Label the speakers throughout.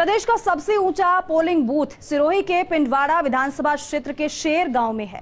Speaker 1: प्रदेश का सबसे ऊंचा पोलिंग बूथ सिरोही के पिंडवाड़ा विधानसभा क्षेत्र के शेर गांव में है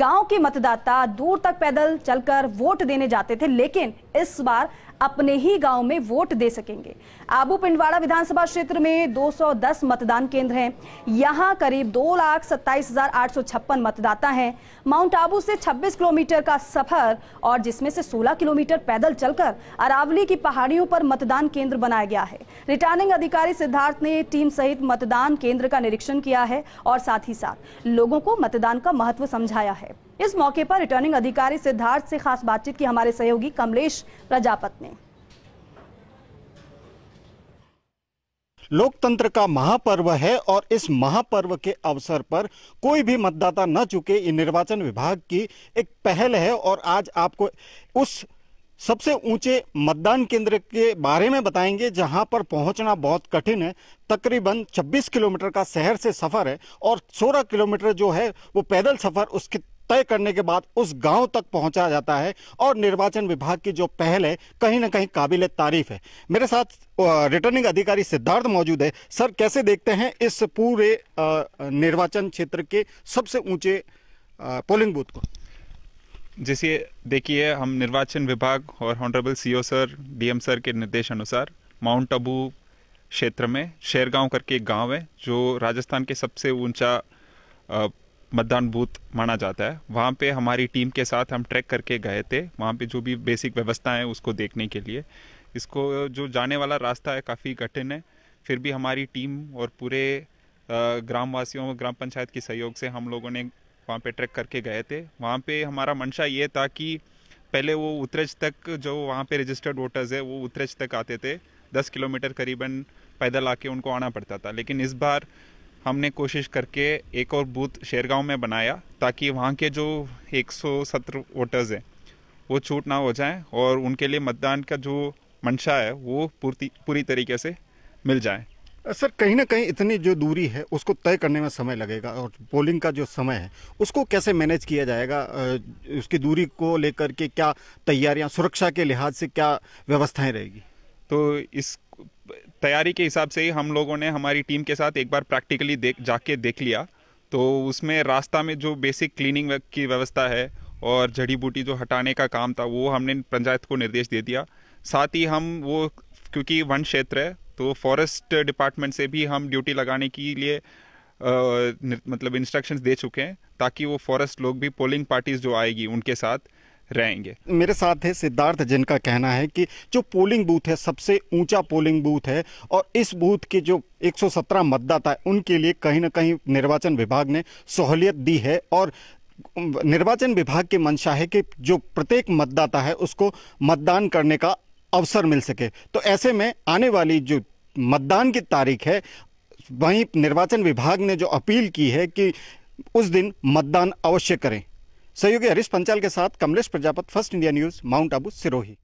Speaker 1: गांव के मतदाता दूर तक पैदल चलकर वोट देने जाते थे लेकिन इस बार अपने ही गांव में वोट दे सकेंगे आबू पिंडवाड़ा विधानसभा क्षेत्र में 210 मतदान केंद्र हैं यहां करीब दो लाख सत्ताईस हजार आठ सौ छप्पन मतदाता हैं माउंट आबू से 26 किलोमीटर का सफर और जिसमें से 16 किलोमीटर पैदल चलकर अरावली की पहाड़ियों पर मतदान केंद्र बनाया गया है रिटर्निंग अधिकारी सिद्धार्थ ने टीम सहित मतदान केंद्र का निरीक्षण किया है और साथ ही साथ लोगों को मतदान का महत्व समझाया है इस मौके पर रिटर्निंग अधिकारी सिद्धार्थ से खास बातचीत की हमारे सहयोगी कमलेश प्रजापत ने
Speaker 2: लोकतंत्र का महापर्व है और इस महापर्व के अवसर पर कोई भी मतदाता न चुके ये निर्वाचन विभाग की एक पहल है और आज आपको उस सबसे ऊंचे मतदान केंद्र के बारे में बताएंगे जहां पर पहुंचना बहुत कठिन है तकरीबन 26 किलोमीटर का शहर से सफर है और 16 किलोमीटर जो है वो पैदल सफर उसकी तय करने के बाद उस गांव तक पहुंचा जाता है और निर्वाचन विभाग की जो पहल है कहीं ना कहीं काबिल तारीफ है मेरे साथ रिटर्निंग अधिकारी सिद्धार्थ मौजूद है सर कैसे देखते हैं इस पूरे निर्वाचन क्षेत्र के सबसे ऊंचे पोलिंग बूथ को
Speaker 3: जैसे देखिए हम निर्वाचन विभाग और honourable C sir DM sir के निर्देश अनुसार माउंट अबू क्षेत्र में शेरगांव करके एक गांव है जो राजस्थान के सबसे ऊंचा मतदान बूथ माना जाता है वहाँ पे हमारी टीम के साथ हम ट्रैक करके गए थे वहाँ पे जो भी बेसिक व्यवस्था है उसको देखने के लिए इसको जो जाने वाला रास्ता है काफ़ी कठिन है फिर भी हमारी टीम और पूरे ग्रामवासियों और ग्राम पंचायत के सहयोग से हम लोगों ने वहाँ पे ट्रैक करके गए थे वहाँ पे हमारा मंशा ये था कि पहले वो उतरज तक जो वहाँ पे रजिस्टर्ड वोटर्स है वो उतरज तक आते थे दस किलोमीटर करीबन पैदल आके उनको आना पड़ता था लेकिन इस बार हमने कोशिश करके एक और बूथ शेरगांव में बनाया ताकि वहाँ के जो 117 वोटर्स हैं वो छूट ना हो जाए और उनके लिए मतदान का जो मंशा है वो पूर्ति पूरी तरीके से मिल जाए
Speaker 2: सर कहीं ना कहीं इतनी जो दूरी है उसको तय करने में समय लगेगा और पोलिंग का जो समय है उसको कैसे मैनेज किया जाएगा उसकी दूरी को लेकर के क्या तैयारियां सुरक्षा के लिहाज से क्या व्यवस्थाएं रहेगी तो इस
Speaker 3: तैयारी के हिसाब से ही हम लोगों ने हमारी टीम के साथ एक बार प्रैक्टिकली देख जाके देख लिया तो उसमें रास्ता में जो बेसिक क्लीनिंग की व्यवस्था है और जड़ी बूटी जो हटाने का काम था वो हमने पंचायत को निर्देश दे दिया साथ ही हम वो क्योंकि वन क्षेत्र है तो फॉरेस्ट डिपार्टमेंट से भी हम ड्यूटी लगाने के लिए आ, मतलब इंस्ट्रक्शंस दे चुके हैं ताकि वो फॉरेस्ट लोग भी पोलिंग पार्टीज जो आएगी उनके साथ रहेंगे
Speaker 2: मेरे साथ है सिद्धार्थ जिनका कहना है कि जो पोलिंग बूथ है सबसे ऊंचा पोलिंग बूथ है और इस बूथ के जो 117 मतदाता है उनके लिए कहीं ना कहीं निर्वाचन विभाग ने सहूलियत दी है और निर्वाचन विभाग की मंशा है कि जो प्रत्येक मतदाता है उसको मतदान करने का अवसर मिल सके तो ऐसे में आने वाली जो मतदान की तारीख है वहीं निर्वाचन विभाग ने जो अपील की है कि उस दिन मतदान अवश्य करें सहयोगी हरीश पंचाल के साथ Kamlesh Prajapat first India news Mount Abu Sirohi